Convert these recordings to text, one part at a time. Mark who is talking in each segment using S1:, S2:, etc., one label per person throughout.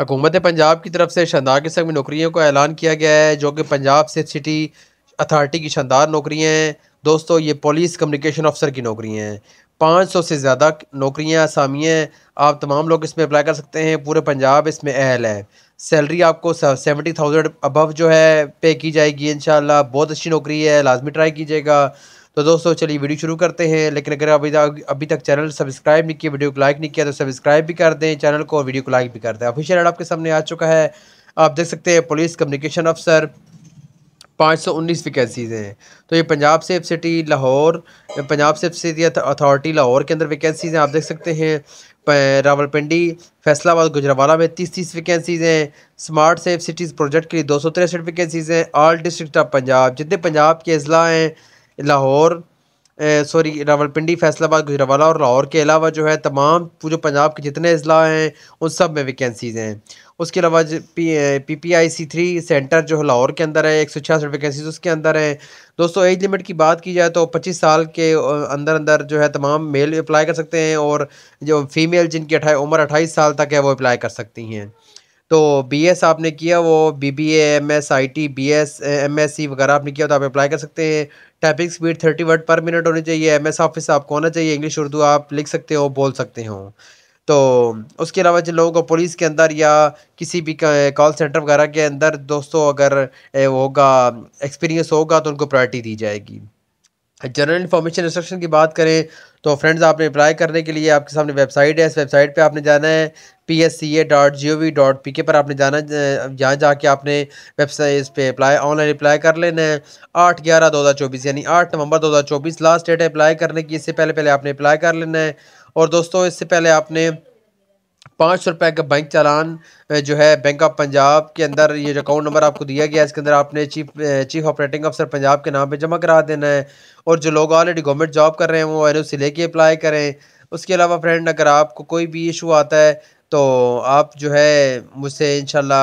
S1: हुकूमत पंजाब की तरफ से शानदार किस्म की नौकरियों का ऐलान किया गया है जो कि पंजाब से सिटी अथॉरिटी की शानदार नौकरियाँ हैं दोस्तों ये पुलिस कम्युनिकेशन ऑफिसर की नौकरियाँ हैं पाँच सौ से ज़्यादा नौकरियाँ आसामियाँ आप तमाम लोग इसमें अप्लाई कर सकते हैं पूरे पंजाब इसमें अहल है सैलरी आपको सेवेंटी थाउजेंड अबव जो है पे की जाएगी इन बहुत अच्छी नौकरी है लाजमी ट्राई कीजिएगा तो दोस्तों चलिए वीडियो शुरू करते हैं लेकिन अगर अभी तक अभी तक चैनल सब्सक्राइब नहीं किया वीडियो को लाइक नहीं किया तो सब्सक्राइब भी कर दें चैनल को और वीडियो को लाइक भी कर दें ऑफिशियल आपके सामने आ चुका है आप देख सकते हैं पुलिस कम्युनिकेशन अफसर पाँच सौ उन्नीस वैकेंसीज़ हैं तो ये Punjab safe city Lahore Punjab safe city authority Lahore के अंदर वैकेंसीज़ हैं आप देख सकते हैं रावलपिंडी फैसलाबाद गुजरावाला में तीस तीस वैकेंसीज़ हैं स्मार्ट सेफ सिटीज़ प्रोजेक्ट के लिए दो सौ तिरसठ वैकेंसीज़ हैं ऑल डिस्ट्रिक्ट ऑफ पंजाब जितने पंजाब के अजला हैं लाहौर सॉरी रावलपिंडी फैसलाबाद गुजरावाला और लाहौर के अलावा जो है तमाम जो पंजाब के जितने अजला हैं उन सब में वैकेंसीज़ हैं उसके अलावा P P P I C three center जो लाहौर के अंदर है एक सौ छियासठ वैकेंसीज उसके अंदर हैं दोस्तों एज लिमिट की बात की जाए तो पच्चीस साल के अंदर अंदर जो है तमाम मेल अप्लाई कर सकते हैं और जो फीमेल जिनकी अठाई उम्र अट्ठाईस साल तक है वो अप्लाई कर सकती हैं तो बी एस आपने किया वो B B M S I T B S M S C वगैरह आपने किया तो आप अप्लाई कर सकते हैं typing speed thirty word per minute होनी चाहिए एम एस ऑफिस आपको होना चाहिए इंग्लिश उर्दू आप लिख सकते हो बोल सकते हो तो उसके अलावा जिन लोगों को पुलिस के अंदर या किसी भी कॉल सेंटर वगैरह के अंदर दोस्तों अगर होगा एक्सपीरियंस होगा तो उनको प्रायोरिटी दी जाएगी जनरल इन्फॉर्मेशन इंस्ट्रक्शन की बात करें तो फ्रेंड्स आपने अप्लाई करने के लिए आपके सामने वेबसाइट है इस वेबसाइट पे आपने जाना है P S C A dot G O V dot P K पर आपने जाना यहाँ जाके आपने वेबसाइट इस पर अप्लाई ऑनलाइन अप्लाई कर लेना है आठ ग्यारह दो हज़ार चौबीस यानी आठ नवंबर दो हज़ार चौबीस लास्ट डेट है अप्लाई करने की इससे पहले पहले आपने अप्लाई कर लेना है और दोस्तों इससे पहले आपने पाँच सौ रुपये का बैंक चालान जो है बैंक ऑफ पंजाब के अंदर ये जो अकाउंट नंबर आपको दिया गया है इसके अंदर आपने चीफ चीफ ऑपरेटिंग अफसर पंजाब के नाम पे जमा करा देना है और जो लोग ऑलरेडी गवर्नमेंट जॉब कर रहे हैं वो एन ओ सी लेके अप्लाई करें उसके अलावा फ्रेंड अगर आपको कोई भी इशू आता है तो आप जो है मुझसे इन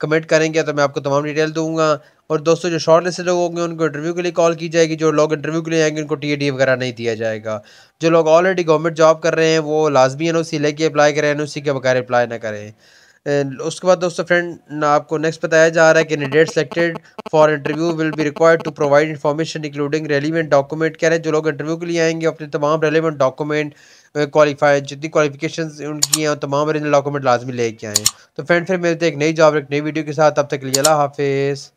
S1: कमेंट करेंगे तो मैं आपको तमाम डिटेल दूंगा और दोस्तों जो शॉर्ट लिस्ट लोग होंगे उनको इंटरव्यू के लिए कॉल की जाएगी जो लोग इंटरव्यू के लिए आएंगे उनको टी वगैरह नहीं दिया जाएगा जो लोग ऑलरेडी गवर्नमेंट जॉब कर रहे हैं वो लाजमी एन ओ सी लेके अप्लाई करें एन के बगैर अप्लाई ना करें उसके बाद दोस्तों फ्रेंड आपको नेक्स्ट बताया जा रहा है candidate selected for interview will be required to provide information including relevant document कह रहे हैं जो लोग इंटरव्यू के लिए आएंगे अपने तमाम रेलिवेंट डॉक्यूमेंट क्वालिफाई जितनी क्वालिफिकेशन उनकी हैं तमाम रेलिवेंट डॉक्यूमेंट लाजमी लेके आएँ तो फ्रेंड फिर मिलते हैं एक नई जॉब एक नई वीडियो के साथ अब तक लिए हाफिज़